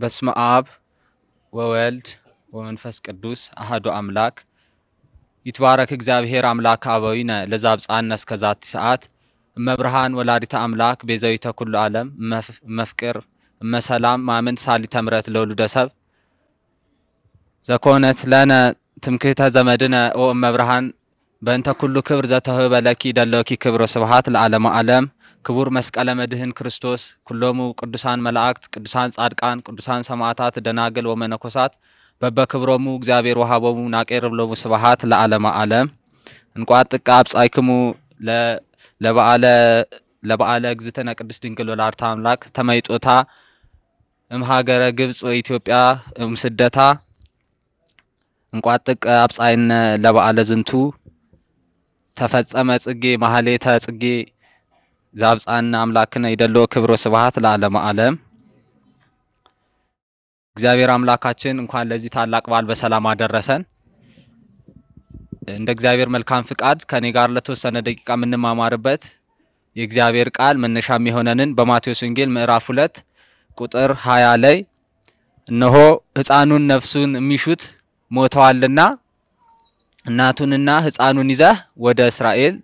በስመ አብ ወወልድ ወመንፈስ ቅዱስ አህዶ አምላክ ይትባረክ እግዚአብሔር አምላክ አበዊነ ለዛ ብፃነ እስከዛቲ ሰዓት እመብርሃን ወላዲተ አምላክ ቤዛዊተ ኩሉ ዓለም መፍቅር እመሰላም ማምን ሳሊተ ምሕረት ለውሉደ ሰብ ዘኮነት ለነ ትምክህተ ዘመድነ ኦ እመብርሃን በእንተ ኩሉ ክብር ዘተህበለኪ ደለኪ ክብር ስብሃት ለዓለመ ዓለም ክቡር መስቀለ መድህን ክርስቶስ ኩሎሙ ቅዱሳን መላእክት፣ ቅዱሳን ጻድቃን፣ ቅዱሳን ሰማዕታት፣ ደናግል ወመነኮሳት በበክብሮሙ እግዚአብሔር ወሃቦሙ ናቄር ብሎሙ ስብሃት ለዓለመ ዓለም ጥቃ አብጻይክሙ ለበዓለ ለበዓለ እግዝእትነ ቅድስት ድንግል ወላዲተ አምላክ ተመይጦታ እምሃገረ ግብጽ ወኢትዮጵያ እምስደታ እንቋጥቅ አብጻይነ ለበዓለ ዝንቱ ተፈጸመ ጽጌ ማህሌተ ጽጌ ዛብፃና አምላክነ ይደሎ ክብሮ ስብሃት ለዓለመ ዓለም። እግዚአብሔር አምላካችን እንኳን ለዚህ ታላቅ በዓል በሰላም አደረሰን። እንደ እግዚአብሔር መልካም ፍቃድ ከኔ ጋር ለተወሰነ ደቂቃ የምንማማርበት የእግዚአብሔር ቃል መነሻ የሚሆነንን በማቴዎስ ወንጌል ምዕራፍ ሁለት ቁጥር ሀያ ላይ እነሆ ሕፃኑን ነፍሱን የሚሹት ሞተዋልና እናቱንና ሕፃኑን ይዘህ ወደ እስራኤል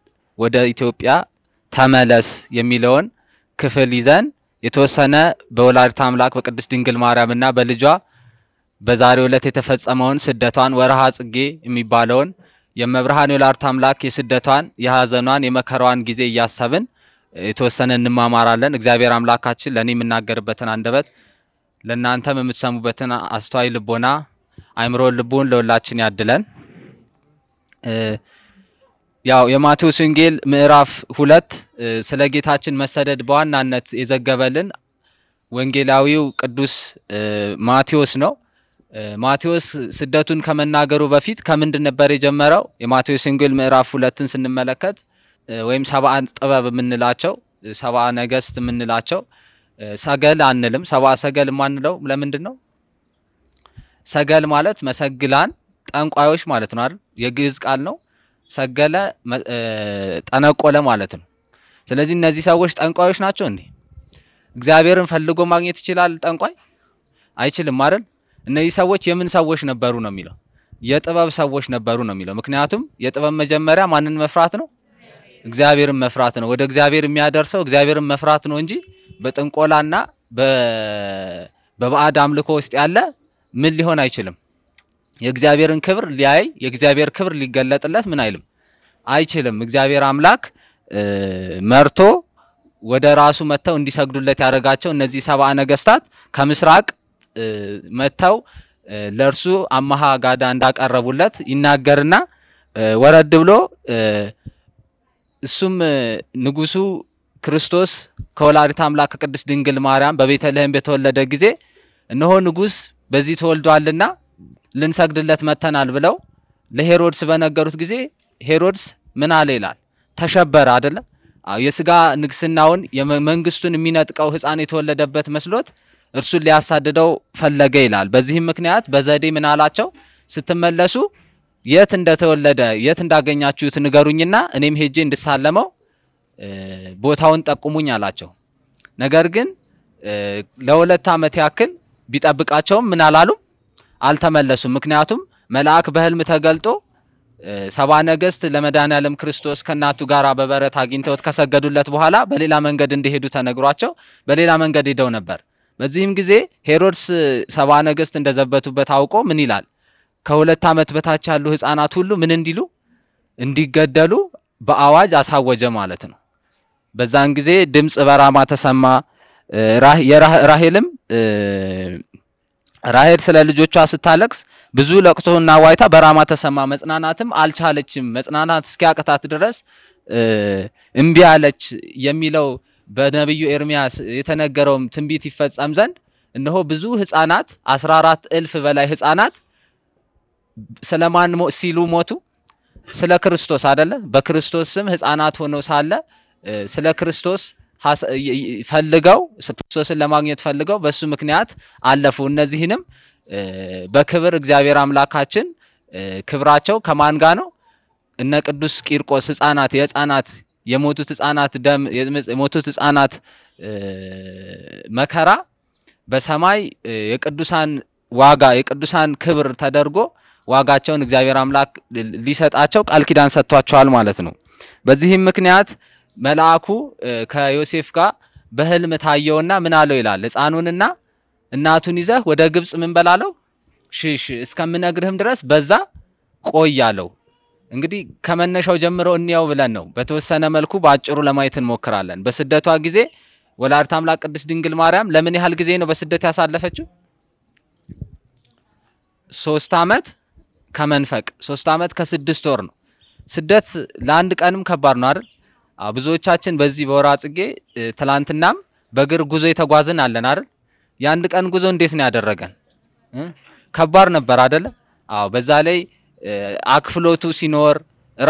ወደ ኢትዮጵያ ተመለስ የሚለውን ክፍል ይዘን የተወሰነ በወላዲተ አምላክ በቅድስት ድንግል ማርያምና በልጇ በዛሬው ዕለት የተፈጸመውን ስደቷን ወርሃ ጽጌ የሚባለውን የመብርሃን የወላዲተ አምላክ የስደቷን የሐዘኗን የመከራዋን ጊዜ እያሰብን የተወሰነ እንማማራለን። እግዚአብሔር አምላካችን ለእኔ የምናገርበትን አንደበት ለእናንተም የምትሰሙበትን አስተዋይ ልቦና አይምሮ ልቡን ለሁላችን ያድለን። ያው የማቴዎስ ወንጌል ምዕራፍ ሁለት ስለ ጌታችን መሰደድ በዋናነት የዘገበልን ወንጌላዊው ቅዱስ ማቴዎስ ነው። ማቴዎስ ስደቱን ከመናገሩ በፊት ከምንድን ነበር የጀመረው? የማቴዎስ ወንጌል ምዕራፍ ሁለትን ስንመለከት ወይም ሰብአ ጥበብ የምንላቸው ሰብአ ነገስት የምንላቸው ሰገል አንልም። ሰብአ ሰገል የማንለው ለምንድን ነው? ሰገል ማለት መሰግላን ጠንቋዮች ማለት ነው አይደል? የግዕዝ ቃል ነው። ሰገለ፣ ጠነቆለ ማለት ነው። ስለዚህ እነዚህ ሰዎች ጠንቋዮች ናቸው እንዴ? እግዚአብሔርን ፈልጎ ማግኘት ይችላል ጠንቋይ? አይችልም አይደል? እነዚህ ሰዎች የምን ሰዎች ነበሩ ነው የሚለው? የጥበብ ሰዎች ነበሩ ነው የሚለው። ምክንያቱም የጥበብ መጀመሪያ ማንን መፍራት ነው? እግዚአብሔርን መፍራት ነው። ወደ እግዚአብሔር የሚያደርሰው እግዚአብሔርን መፍራት ነው እንጂ በጥንቆላና በባዕድ አምልኮ ውስጥ ያለ ምን ሊሆን አይችልም። የእግዚአብሔርን ክብር ሊያይ የእግዚአብሔር ክብር ሊገለጥለት ምን አይልም አይችልም። እግዚአብሔር አምላክ መርቶ ወደ ራሱ መጥተው እንዲሰግዱለት ያደረጋቸው እነዚህ ሰብአ ነገስታት ከምስራቅ መጥተው ለእርሱ አማሃ ጋዳ እንዳቀረቡለት ይናገርና ወረድ ብሎ እሱም ንጉሱ ክርስቶስ ከወላዲተ አምላክ ከቅድስት ድንግል ማርያም በቤተልሔም በተወለደ ጊዜ እነሆ ንጉስ በዚህ ተወልዷልና ልንሰግድለት መተናል ብለው ለሄሮድስ በነገሩት ጊዜ ሄሮድስ ምን አለ ይላል። ተሸበረ አይደለም። የስጋ ንግስናውን የመንግስቱን የሚነጥቀው ህፃን የተወለደበት መስሎት እርሱን ሊያሳድደው ፈለገ ይላል። በዚህም ምክንያት በዘዴ ምን አላቸው፣ ስትመለሱ የት እንደተወለደ የት እንዳገኛችሁት ንገሩኝና እኔም ሄጄ እንድሳለመው ቦታውን ጠቁሙኝ አላቸው። ነገር ግን ለሁለት ዓመት ያክል ቢጠብቃቸውም ምን አላሉም አልተመለሱም። ምክንያቱም መልአክ በህልም ተገልጦ ሰባ ነገስት ለመድኃኔዓለም ክርስቶስ ከእናቱ ጋር በበረት አግኝተውት ከሰገዱለት በኋላ በሌላ መንገድ እንዲሄዱ ተነግሯቸው በሌላ መንገድ ሄደው ነበር። በዚህም ጊዜ ሄሮድስ ሰባ ነገስት እንደዘበቱበት አውቆ ምን ይላል? ከሁለት ዓመት በታች ያሉ ህፃናት ሁሉ ምን እንዲሉ እንዲገደሉ በአዋጅ አሳወጀ ማለት ነው። በዛን ጊዜ ድምፅ በራማ ተሰማ። ራሄልም። ራሄል ስለ ልጆቿ ስታለቅስ ብዙ ለቅሶና ዋይታ በራማ ተሰማ። መጽናናትም አልቻለችም፣ መጽናናት እስኪያቅታት ድረስ እምቢ አለች የሚለው በነቢዩ ኤርሚያስ የተነገረውም ትንቢት ይፈጸም ዘንድ እነሆ ብዙ ህፃናት 14 እልፍ በላይ ህፃናት ስለማን ሲሉ ሞቱ? ስለ ክርስቶስ አደለ። በክርስቶስ ስም ህፃናት ሆነው ሳለ ስለ ክርስቶስ ፈልገው ክርስቶስን ለማግኘት ፈልገው በሱ ምክንያት አለፉ። እነዚህንም በክብር እግዚአብሔር አምላካችን ክብራቸው ከማን ጋር ነው? እነ ቅዱስ ቂርቆስ ህፃናት የህፃናት የሞቱት ህጻናት ደም የሞቱት ህፃናት መከራ በሰማይ የቅዱሳን ዋጋ የቅዱሳን ክብር ተደርጎ ዋጋቸውን እግዚአብሔር አምላክ ሊሰጣቸው ቃል ኪዳን ሰጥቷቸዋል ማለት ነው። በዚህም ምክንያት መልአኩ ከዮሴፍ ጋር በህልም ታየውና ምን አለው ይላል ህፃኑንና እናቱን ይዘህ ወደ ግብፅ ምን በላለው ሽሽ እስከምነግርህም ድረስ በዛ ቆይ አለው። እንግዲህ ከመነሻው ጀምሮ እንያው ብለን ነው በተወሰነ መልኩ በአጭሩ ለማየት እንሞክራለን። በስደቷ ጊዜ ወላዲተ አምላክ ቅድስት ድንግል ማርያም ለምን ያህል ጊዜ ነው በስደት ያሳለፈችው? ሶስት አመት ከመንፈቅ ሶስት አመት ከስድስት ወር ነው። ስደት ለአንድ ቀንም ከባድ ነው አይደል? ብዙዎቻችን በዚህ በወራ ጽጌ ትላንትናም በእግር ጉዞ የተጓዝን አለን አይደል? የአንድ ቀን ጉዞ እንዴት ነው ያደረገን? ከባድ ነበር አደለ? አዎ። በዛ ላይ አክፍሎቱ ሲኖር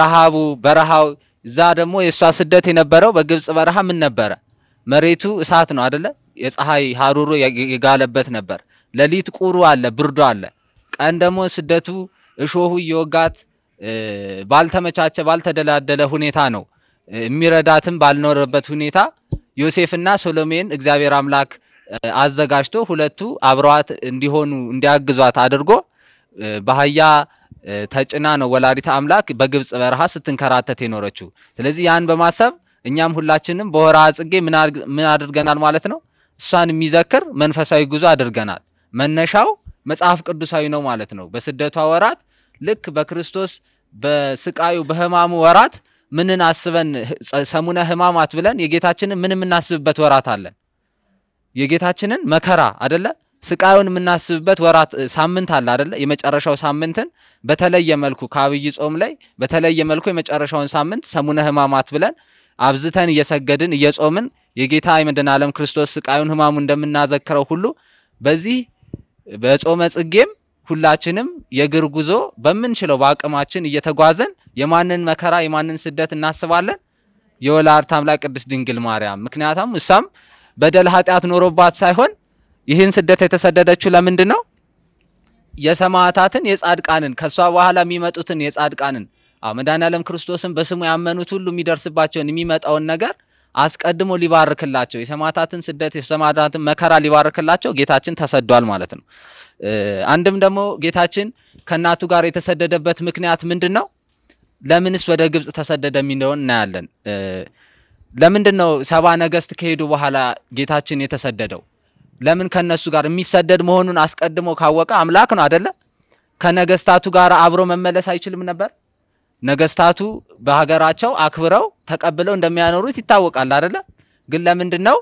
ረሃቡ፣ በረሃው እዛ ደግሞ የእሷ ስደት የነበረው በግብጽ በረሃ ምን ነበረ? መሬቱ እሳት ነው አደለ? የፀሐይ ሀሩሩ የጋለበት ነበር። ሌሊት ቁሩ አለ፣ ብርዱ አለ። ቀን ደግሞ ስደቱ እሾሁ እየወጋት ባልተመቻቸ ባልተደላደለ ሁኔታ ነው የሚረዳትም ባልኖረበት ሁኔታ ዮሴፍና ሶሎሜን እግዚአብሔር አምላክ አዘጋጅቶ ሁለቱ አብረዋት እንዲሆኑ እንዲያግዟት አድርጎ በአህያ ተጭና ነው ወላዲተ አምላክ በግብፅ በረሃ ስትንከራተት የኖረችው። ስለዚህ ያን በማሰብ እኛም ሁላችንም በወርሃ ጽጌ ምን አድርገናል ማለት ነው? እሷን የሚዘክር መንፈሳዊ ጉዞ አድርገናል። መነሻው መጽሐፍ ቅዱሳዊ ነው ማለት ነው። በስደቷ ወራት ልክ በክርስቶስ በስቃዩ በህማሙ ወራት ምንን አስበን ሰሙነ ህማማት ብለን የጌታችንን ምን የምናስብበት ወራት አለን። የጌታችንን መከራ አደለ ስቃዩን የምናስብበት ወራት ሳምንት አለ አደለ። የመጨረሻው ሳምንትን በተለየ መልኩ ከአብይ ጾም ላይ በተለየ መልኩ የመጨረሻውን ሳምንት ሰሙነ ህማማት ብለን አብዝተን እየሰገድን እየጾምን የጌታ የመድኃኔ ዓለም ክርስቶስ ስቃዩን ህማሙ እንደምናዘክረው ሁሉ በዚህ በጾመ ጽጌም ሁላችንም የእግር ጉዞ በምንችለው በአቅማችን እየተጓዘን የማንን መከራ የማንን ስደት እናስባለን? የወላዲተ አምላክ ቅድስት ድንግል ማርያም። ምክንያቱም እሷም በደል ኃጢአት ኖሮባት ሳይሆን ይህን ስደት የተሰደደችው ለምንድን ነው? የሰማዕታትን የጻድቃንን ከእሷ በኋላ የሚመጡትን የጻድቃንን መድኃኔዓለም ክርስቶስን በስሙ ያመኑት ሁሉ የሚደርስባቸውን የሚመጣውን ነገር አስቀድሞ ሊባርክላቸው የሰማዕታትን ስደት የሰማዕታትን መከራ ሊባርክላቸው ጌታችን ተሰዷል ማለት ነው። አንድም ደግሞ ጌታችን ከእናቱ ጋር የተሰደደበት ምክንያት ምንድን ነው? ለምንስ ወደ ግብፅ ተሰደደ የሚለውን እናያለን። ለምንድን ነው ሰባ ነገስት ከሄዱ በኋላ ጌታችን የተሰደደው? ለምን ከነሱ ጋር የሚሰደድ መሆኑን አስቀድሞ ካወቀ አምላክ ነው አደለ? ከነገስታቱ ጋር አብሮ መመለስ አይችልም ነበር? ነገስታቱ በሀገራቸው አክብረው ተቀብለው እንደሚያኖሩት ይታወቃል አደለ? ግን ለምንድን ነው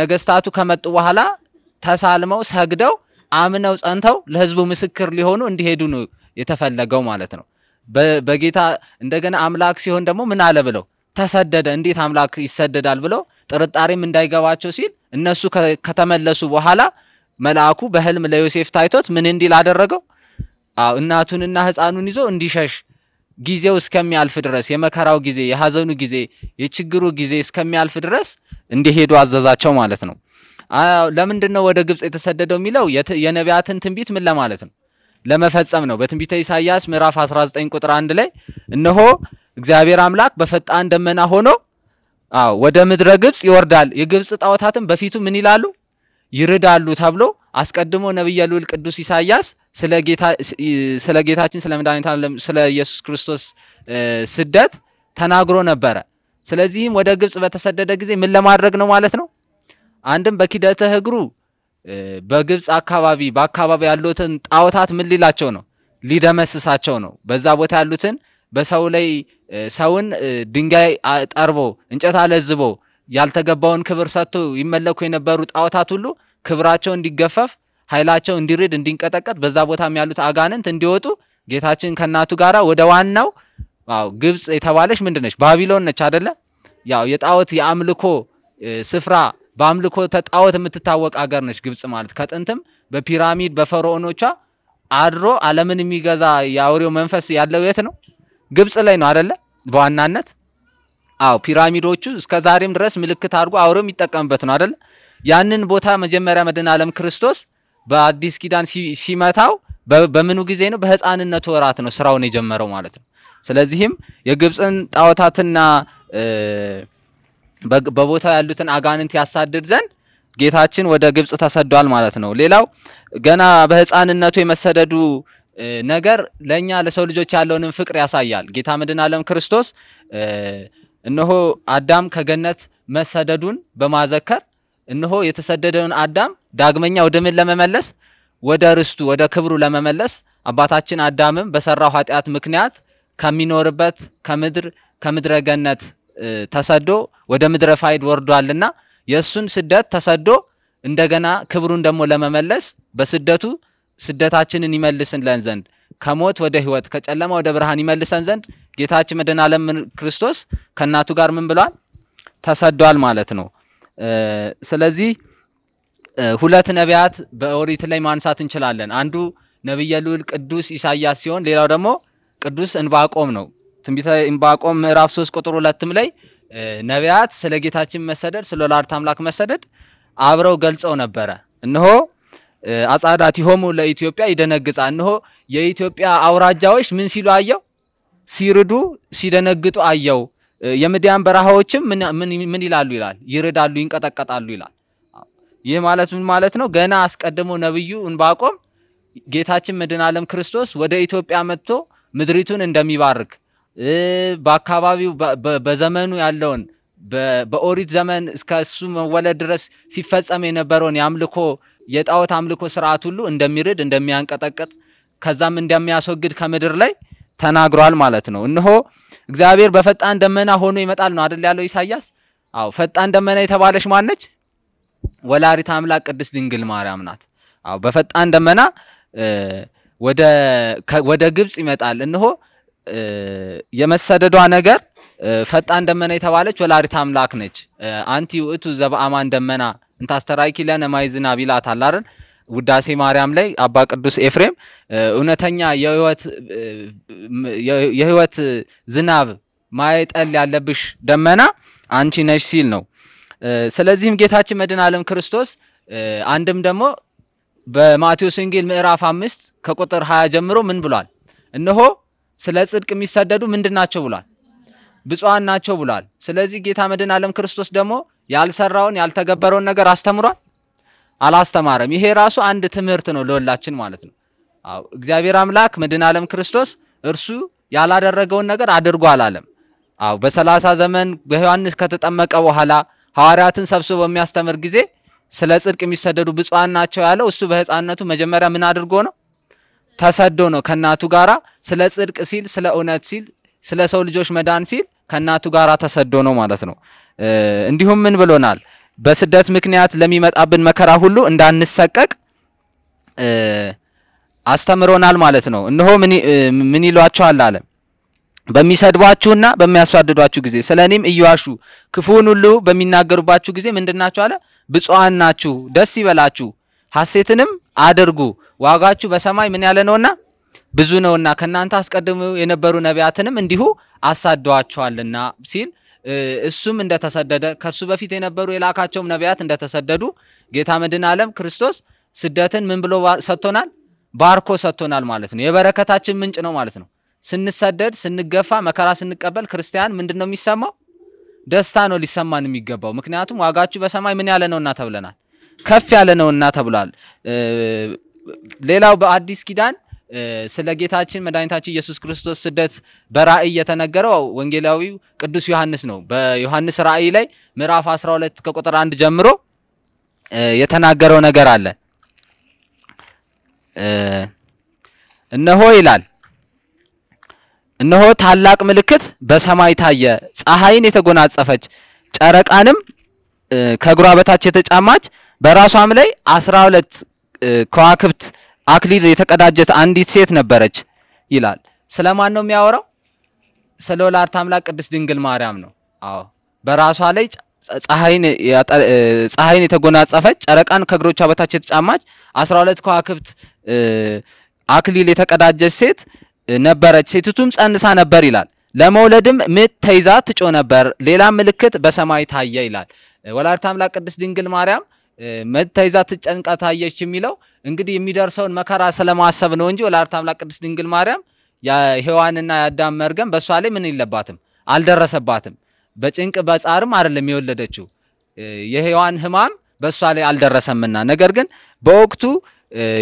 ነገስታቱ ከመጡ በኋላ ተሳልመው ሰግደው አምነው ጸንተው ለህዝቡ ምስክር ሊሆኑ እንዲሄዱ ነው የተፈለገው ማለት ነው። በጌታ እንደገና አምላክ ሲሆን ደግሞ ምን አለ ብለው ተሰደደ። እንዴት አምላክ ይሰደዳል ብለው ጥርጣሬም እንዳይገባቸው ሲል እነሱ ከተመለሱ በኋላ መልአኩ በህልም ለዮሴፍ ታይቶት ምን እንዲል አደረገው? እናቱንና ህፃኑን ይዞ እንዲሸሽ ጊዜው እስከሚያልፍ ድረስ የመከራው ጊዜ፣ የሀዘኑ ጊዜ፣ የችግሩ ጊዜ እስከሚያልፍ ድረስ እንዲሄዱ አዘዛቸው ማለት ነው። ለምንድን ነው ወደ ግብጽ የተሰደደው የሚለው የነቢያትን ትንቢት ምን ለማለት ነው ለመፈጸም ነው። በትንቢተ ኢሳይያስ ምዕራፍ 19 ቁጥር 1 ላይ እነሆ እግዚአብሔር አምላክ በፈጣን ደመና ሆኖ አዎ ወደ ምድረ ግብጽ ይወርዳል፣ የግብጽ ጣዖታትም በፊቱ ምን ይላሉ ይርዳሉ ተብሎ አስቀድሞ ነቢየ ልዑል ቅዱስ ኢሳይያስ ስለ ጌታችን ስለ መድኃኒታችን ስለ ኢየሱስ ክርስቶስ ስደት ተናግሮ ነበረ። ስለዚህም ወደ ግብጽ በተሰደደ ጊዜ ምን ለማድረግ ነው ማለት ነው አንድም በኪደተ እግሩ በግብፅ አካባቢ በአካባቢ ያሉትን ጣዖታት ምን ሊላቸው ነው? ሊደመስሳቸው ነው። በዛ ቦታ ያሉትን በሰው ላይ ሰውን ድንጋይ ጠርቦ እንጨት አለዝቦ ያልተገባውን ክብር ሰጥቶ ይመለኩ የነበሩ ጣዖታት ሁሉ ክብራቸው እንዲገፈፍ፣ ኃይላቸው እንዲርድ፣ እንዲንቀጠቀጥ በዛ ቦታም ያሉት አጋንንት እንዲወጡ ጌታችን ከእናቱ ጋራ ወደ ዋናው አዎ ግብፅ የተባለች ምንድነች? ባቢሎን ነች አደለ? ያው የጣዖት የአምልኮ ስፍራ በአምልኮ ተጣወት የምትታወቅ አገር ነች ግብጽ ማለት ከጥንትም በፒራሚድ በፈርዖኖቿ አድሮ ዓለምን የሚገዛ የአውሬው መንፈስ ያለው የት ነው? ግብጽ ላይ ነው አደለ? በዋናነት አዎ፣ ፒራሚዶቹ እስከ ዛሬም ድረስ ምልክት አድርጎ አውሬው የሚጠቀምበት ነው አደለ? ያንን ቦታ መጀመሪያ መድን ዓለም ክርስቶስ በአዲስ ኪዳን ሲመታው በምኑ ጊዜ ነው? በህፃንነቱ ወራት ነው ስራውን የጀመረው ማለት ነው። ስለዚህም የግብፅን ጣዖታትና በቦታው ያሉትን አጋንንት ያሳድድ ዘንድ ጌታችን ወደ ግብጽ ተሰዷል ማለት ነው። ሌላው ገና በህፃንነቱ የመሰደዱ ነገር ለእኛ ለሰው ልጆች ያለውንም ፍቅር ያሳያል። ጌታ መድኃኔ ዓለም ክርስቶስ እነሆ አዳም ከገነት መሰደዱን በማዘከር እነሆ የተሰደደውን አዳም ዳግመኛ ወደ ምን ለመመለስ ወደ ርስቱ ወደ ክብሩ ለመመለስ አባታችን አዳምም በሰራው ኃጢአት ምክንያት ከሚኖርበት ከምድር ከምድረ ገነት ተሰዶ ወደ ምድረ ፋይድ ወርዷልና የእሱን ስደት ተሰዶ እንደገና ክብሩን ደግሞ ለመመለስ በስደቱ ስደታችንን ይመልስልን ዘንድ ከሞት ወደ ህይወት ከጨለማ ወደ ብርሃን ይመልሰን ዘንድ ጌታችን መድኃኔ ዓለም ክርስቶስ ከእናቱ ጋር ምን ብሏል? ተሰዷል ማለት ነው። ስለዚህ ሁለት ነቢያት በኦሪት ላይ ማንሳት እንችላለን። አንዱ ነቢየ ልዑል ቅዱስ ኢሳያስ ሲሆን ሌላው ደግሞ ቅዱስ እንባቆም ነው። ትንቢተ ዕንባቆም ምዕራፍ 3 ቁጥር 2 ላይ ነቢያት ስለ ጌታችን መሰደድ ስለ ወላዲተ አምላክ መሰደድ አብረው ገልጸው ነበረ። እነሆ አጻዳቲሆሙ ለኢትዮጵያ ይደነግጻ፣ እነሆ የኢትዮጵያ አውራጃዎች ምን ሲሉ አየው፣ ሲርዱ ሲደነግጡ አየው። የምድያን በረሃዎችም ምን ይላሉ ይላል፣ ይርዳሉ፣ ይንቀጠቀጣሉ ይላል። ይህ ማለት ምን ማለት ነው? ገና አስቀድሞ ነቢዩ ዕንባቆም ጌታችን መድኃኔ ዓለም ክርስቶስ ወደ ኢትዮጵያ መጥቶ ምድሪቱን እንደሚባርክ በአካባቢው በዘመኑ ያለውን በኦሪት ዘመን እስከ እሱ መወለድ ድረስ ሲፈጸም የነበረውን የአምልኮ የጣዖት አምልኮ ስርዓት ሁሉ እንደሚርድ እንደሚያንቀጠቅጥ ከዛም እንደሚያስወግድ ከምድር ላይ ተናግሯል ማለት ነው። እነሆ እግዚአብሔር በፈጣን ደመና ሆኖ ይመጣል ነው አደል ያለው ኢሳያስ? አዎ ፈጣን ደመና የተባለች ማነች? ወላሪት አምላክ ቅድስት ድንግል ማርያም ናት። አዎ በፈጣን ደመና ወደ ግብፅ ይመጣል። እነሆ የመሰደዷ ነገር ፈጣን ደመና የተባለች ወላዲተ አምላክ ነች። አንቲ ውእቱ ዘበአማን ደመና እንታስተራይኪ ለነ ማይዝናብ ይላታል አይደል? ውዳሴ ማርያም ላይ አባ ቅዱስ ኤፍሬም እውነተኛ የህይወት ዝናብ ማይጠል ያለብሽ ደመና አንቺ ነሽ ሲል ነው። ስለዚህም ጌታችን መድኃኔ ዓለም ክርስቶስ አንድም ደግሞ በማቴዎስ ወንጌል ምዕራፍ አምስት ከቁጥር ሀያ ጀምሮ ምን ብሏል? እነሆ ስለ ጽድቅ የሚሰደዱ ምንድን ናቸው ብሏል? ብፁዓን ናቸው ብሏል። ስለዚህ ጌታ መድን ዓለም ክርስቶስ ደግሞ ያልሰራውን ያልተገበረውን ነገር አስተምሯል? አላስተማረም። ይሄ ራሱ አንድ ትምህርት ነው ለሁላችን ማለት ነው። እግዚአብሔር አምላክ መድን ዓለም ክርስቶስ እርሱ ያላደረገውን ነገር አድርጎ አላለም። አዎ በሰላሳ ዘመን በዮሐንስ ከተጠመቀ በኋላ ሐዋርያትን ሰብስቦ በሚያስተምር ጊዜ ስለ ጽድቅ የሚሰደዱ ብፁዓን ናቸው ያለው እሱ በሕፃንነቱ መጀመሪያ ምን አድርጎ ነው? ተሰዶ ነው ከእናቱ ጋራ ስለ ጽድቅ ሲል ስለ እውነት ሲል ስለ ሰው ልጆች መዳን ሲል ከእናቱ ጋራ ተሰዶ ነው ማለት ነው። እንዲሁም ምን ብሎናል? በስደት ምክንያት ለሚመጣብን መከራ ሁሉ እንዳንሰቀቅ አስተምሮናል ማለት ነው። እነሆ ምን ይሏቸዋል አለ በሚሰድቧችሁና በሚያስዋድዷችሁ ጊዜ ስለ እኔም እየዋሹ ክፉውን ሁሉ በሚናገሩባችሁ ጊዜ ምንድናችሁ አለ? ብፁዓን ናችሁ፣ ደስ ይበላችሁ፣ ሐሴትንም አድርጉ ዋጋችሁ በሰማይ ምን ያለ ነውና ብዙ ነውና ከእናንተ አስቀድሞ የነበሩ ነቢያትንም እንዲሁ አሳደዋቸዋልና ሲል እሱም እንደተሰደደ ከሱ በፊት የነበሩ የላካቸውም ነቢያት እንደተሰደዱ ጌታ መድን አለም ክርስቶስ ስደትን ምን ብሎ ሰጥቶናል? ባርኮ ሰጥቶናል ማለት ነው። የበረከታችን ምንጭ ነው ማለት ነው። ስንሰደድ፣ ስንገፋ፣ መከራ ስንቀበል ክርስቲያን ምንድን ነው የሚሰማው? ደስታ ነው ሊሰማን የሚገባው። ምክንያቱም ዋጋችሁ በሰማይ ምን ያለ ነውና ተብለናል፣ ከፍ ያለ ነውና ተብሏል። ሌላው በአዲስ ኪዳን ስለ ጌታችን መድኃኒታችን ኢየሱስ ክርስቶስ ስደት በራእይ የተነገረው ወንጌላዊው ቅዱስ ዮሐንስ ነው። በዮሐንስ ራእይ ላይ ምዕራፍ 12 ከቁጥር 1 ጀምሮ የተናገረው ነገር አለ። እነሆ ይላል እነሆ ታላቅ ምልክት በሰማይ ታየ፣ ፀሐይን የተጎናጸፈች ጨረቃንም ከእግሯ በታች የተጫማች በራሷም ላይ 12 ከዋክብት አክሊል የተቀዳጀት አንዲት ሴት ነበረች ይላል። ስለማን ነው የሚያወራው? ስለ ወላዲተ አምላክ ቅድስት ድንግል ማርያም ነው። አዎ በራሷ ላይ ፀሐይን የተጎናጸፈች ጨረቃን ከእግሮቿ በታች የተጫማች አስራ ሁለት ከዋክብት አክሊል የተቀዳጀች ሴት ነበረች። ሴቲቱም ጸንሳ ነበር ይላል። ለመውለድም ምጥ ተይዛ ትጮ ነበር። ሌላ ምልክት በሰማይ ታየ ይላል። ወላዲተ አምላክ ቅድስት ድንግል ማርያም መተይዛ ትጨንቃ ታየች የሚለው እንግዲህ የሚደርሰውን መከራ ስለማሰብ ነው እንጂ ወላዲተ አምላክ ቅድስት ድንግል ማርያም የሔዋንና የአዳም መርገም በእሷ ላይ ምን የለባትም አልደረሰባትም። በጭንቅ በጻርም አይደለም የወለደችው የሔዋን ህማም በእሷ ላይ አልደረሰምና። ነገር ግን በወቅቱ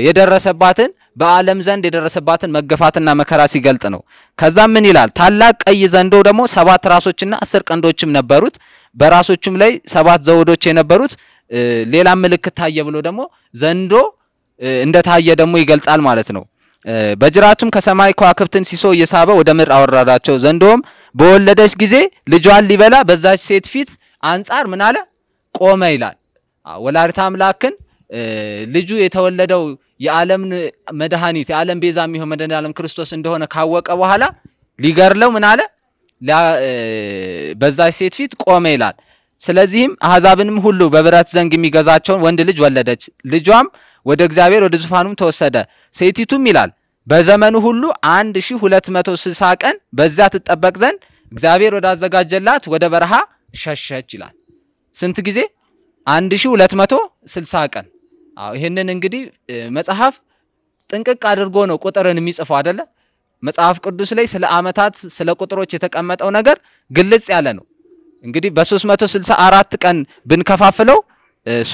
የደረሰባትን በዓለም ዘንድ የደረሰባትን መገፋትና መከራ ሲገልጥ ነው። ከዛ ምን ይላል? ታላቅ ቀይ ዘንዶ ደግሞ ሰባት ራሶችና አስር ቀንዶችም ነበሩት፣ በራሶችም ላይ ሰባት ዘውዶች የነበሩት ሌላ ምልክት ታየ ብሎ ደግሞ ዘንዶ እንደታየ ደግሞ ይገልጻል ማለት ነው። በጅራቱም ከሰማይ ከዋክብትን ሲሶ እየሳበ ወደ ምድር አወረዳቸው። ዘንዶም በወለደች ጊዜ ልጇን ሊበላ በዛች ሴት ፊት አንጻር ምን አለ ቆመ ይላል። ወላዲተ አምላክን ልጁ የተወለደው የዓለም መድኃኒት የዓለም ቤዛ የሚሆን መድኃኒተ ዓለም ክርስቶስ እንደሆነ ካወቀ በኋላ ሊገርለው ምን አለ በዛች ሴት ፊት ቆመ ይላል። ስለዚህም አሕዛብንም ሁሉ በብረት ዘንግ የሚገዛቸውን ወንድ ልጅ ወለደች። ልጇም ወደ እግዚአብሔር ወደ ዙፋኑም ተወሰደ። ሴቲቱም ይላል በዘመኑ ሁሉ አንድ መቶ ስልሳ ቀን በዚያ ትጠበቅ ዘንድ እግዚአብሔር ወዳዘጋጀላት ወደ በረሃ ሸሸች ይላል። ስንት ጊዜ? 1260 ሺህ ሁለት ቀን። ይህንን እንግዲህ መጽሐፍ ጥንቅቅ አድርጎ ነው ቁጥርን የሚጽፈው አደለ? መጽሐፍ ቅዱስ ላይ ስለ ዓመታት ስለ ቁጥሮች የተቀመጠው ነገር ግልጽ ያለ ነው። እንግዲህ በ364 ቀን ብንከፋፍለው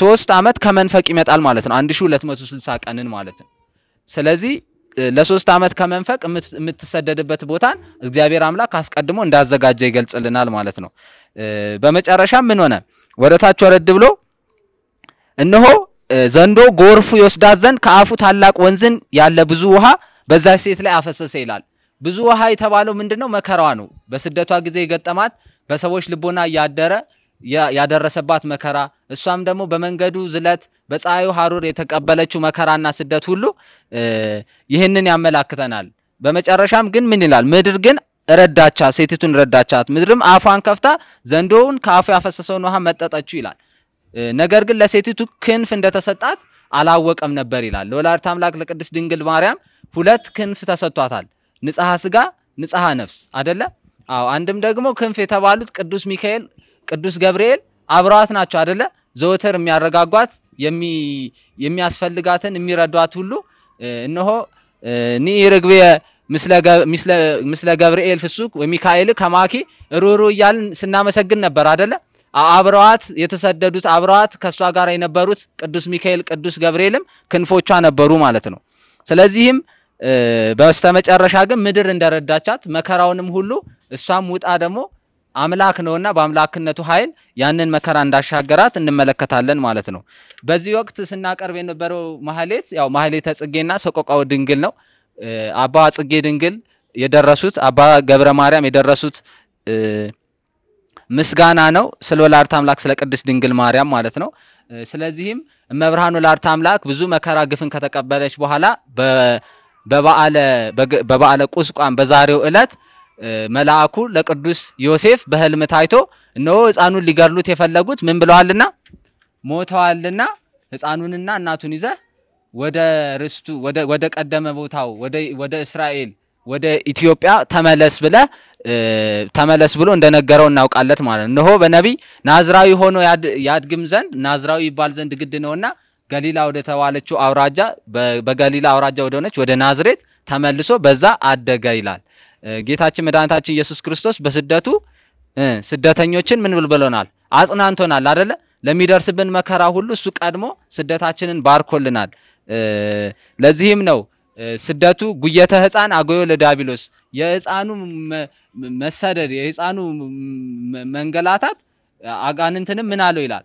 ሶስት አመት ከመንፈቅ ይመጣል ማለት ነው። አንድ 1260 ቀንን ማለት ነው። ስለዚህ ለሶስት አመት ከመንፈቅ የምትሰደድበት ቦታን እግዚአብሔር አምላክ አስቀድሞ እንዳዘጋጀ ይገልጽልናል ማለት ነው። በመጨረሻ ምን ሆነ? ወደታች ወረድ ብሎ እነሆ ዘንዶ ጎርፉ ይወስዳት ዘንድ ከአፉ ታላቅ ወንዝን ያለ ብዙ ውሃ በዛ ሴት ላይ አፈሰሰ ይላል። ብዙ ውሃ የተባለው ምንድነው? መከራዋ ነው። በስደቷ ጊዜ የገጠማት በሰዎች ልቦና እያደረ ያደረሰባት መከራ እሷም ደግሞ በመንገዱ ዝለት በፀሐዩ ሀሩር የተቀበለችው መከራና ስደት ሁሉ ይህንን ያመላክተናል። በመጨረሻም ግን ምን ይላል? ምድር ግን ረዳቻት፣ ሴቲቱን ረዳቻት። ምድርም አፏን ከፍታ ዘንዶውን ከአፉ ያፈሰሰውን ውሃ መጠጠችው ይላል። ነገር ግን ለሴቲቱ ክንፍ እንደተሰጣት አላወቀም ነበር ይላል። ለወላዲተ አምላክ ለቅድስት ድንግል ማርያም ሁለት ክንፍ ተሰጥቷታል። ንጽሐ ስጋ፣ ንጽሐ ነፍስ አደለም? አዎ አንድም ደግሞ ክንፍ የተባሉት ቅዱስ ሚካኤል፣ ቅዱስ ገብርኤል አብረዋት ናቸው አደለ? ዘወትር የሚያረጋጓት የሚያስፈልጋትን የሚረዷት ሁሉ እነሆ ኒ ርግብ ምስለ ገብርኤል ፍሱክ ወሚካኤል ከማኪ ሩሩ እያልን ስናመሰግን ነበር አደለ? አብረዋት የተሰደዱት አብረዋት ከእሷ ጋር የነበሩት ቅዱስ ሚካኤል ቅዱስ ገብርኤልም ክንፎቿ ነበሩ ማለት ነው። ስለዚህም በስተመጨረሻ ግን ምድር እንደረዳቻት መከራውንም ሁሉ እሷም ውጣ ደግሞ አምላክ ነውና በአምላክነቱ ኃይል ያንን መከራ እንዳሻገራት እንመለከታለን ማለት ነው። በዚህ ወቅት ስናቀርብ የነበረው ማህሌት ያው ማህሌተ ጽጌና ሰቆቃወ ድንግል ነው። አባ ጽጌ ድንግል የደረሱት አባ ገብረ ማርያም የደረሱት ምስጋና ነው ስለ ወላዲተ አምላክ ስለ ቅድስት ድንግል ማርያም ማለት ነው። ስለዚህም እመብርሃን ወላዲተ አምላክ ብዙ መከራ ግፍን ከተቀበለች በኋላ በበዓለ ቁስቋም በዛሬው ዕለት መልአኩ ለቅዱስ ዮሴፍ በህልም ታይቶ እነሆ ህፃኑን ሊገድሉት የፈለጉት ምን ብለዋልና ሞተዋልና ህፃኑንና እናቱን ይዘ ወደ ርስቱ ወደ ቀደመ ቦታው ወደ እስራኤል ወደ ኢትዮጵያ ተመለስ ብለ ተመለስ ብሎ እንደነገረው እናውቃለት ማለት ነው። እነሆ በነቢይ ናዝራዊ ሆኖ ያድግም ዘንድ ናዝራዊ ይባል ዘንድ ግድ ነውና ገሊላ ወደ ተባለችው አውራጃ በገሊላ አውራጃ ወደሆነች ወደ ናዝሬት ተመልሶ በዛ አደገ ይላል። ጌታችን መድኃኒታችን ኢየሱስ ክርስቶስ በስደቱ ስደተኞችን ምን ብሎናል? አጽናንቶናል አደለ? ለሚደርስብን መከራ ሁሉ እሱ ቀድሞ ስደታችንን ባርኮልናል። ለዚህም ነው ስደቱ ጉየተ ሕፃን አጎዮ ለዳቢሎስ የሕፃኑ መሰደድ የሕፃኑ መንገላታት አጋንንትንም ምን አለው ይላል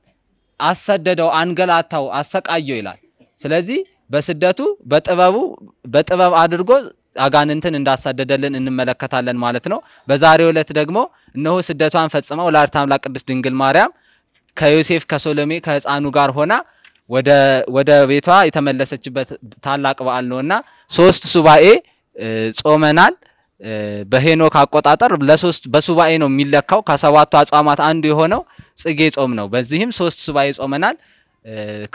አሰደደው፣ አንገላታው፣ አሰቃየው ይላል። ስለዚህ በስደቱ በጥበቡ በጥበብ አድርጎ አጋንንትን እንዳሳደደልን እንመለከታለን ማለት ነው። በዛሬው ዕለት ደግሞ እነሆ ስደቷን ፈጽመው ወላዲተ አምላክ ቅድስት ድንግል ማርያም ከዮሴፍ ከሶሎሜ ከህፃኑ ጋር ሆና ወደ ቤቷ የተመለሰችበት ታላቅ በዓል ነውና ሶስት ሱባኤ ጾመናል። በሄኖክ አቆጣጠር ለሶስት በሱባኤ ነው የሚለካው። ከሰባቱ አጽዋማት አንዱ የሆነው ጽጌ ጾም ነው። በዚህም ሶስት ሱባኤ ጾመናል።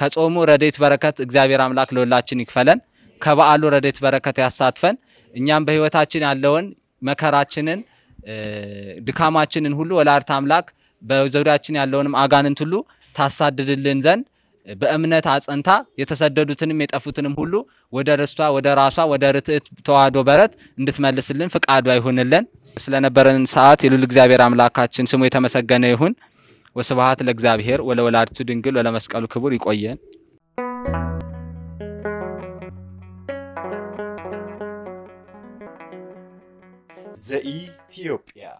ከጾሙ ረዴት በረከት እግዚአብሔር አምላክ ለሁላችን ይክፈለን። ከበዓሉ ረዴት በረከት ያሳትፈን። እኛም በህይወታችን ያለውን መከራችንን፣ ድካማችንን ሁሉ ወላዲተ አምላክ በዙሪያችን ያለውንም አጋንንት ሁሉ ታሳድድልን ዘንድ በእምነት አጸንታ የተሰደዱትንም የጠፉትንም ሁሉ ወደ ርስቷ ወደ ራሷ ወደ ርትዕት ተዋህዶ በረት እንድትመልስልን ፍቃዷ ይሁንልን። ስለነበረን ሰዓት የሉል እግዚአብሔር አምላካችን ስሙ የተመሰገነ ይሁን። ወስብሐት ለእግዚአብሔር ወለወላዲቱ ድንግል ወለመስቀሉ ክቡር። ይቆየን። ዘኢትዮጵያ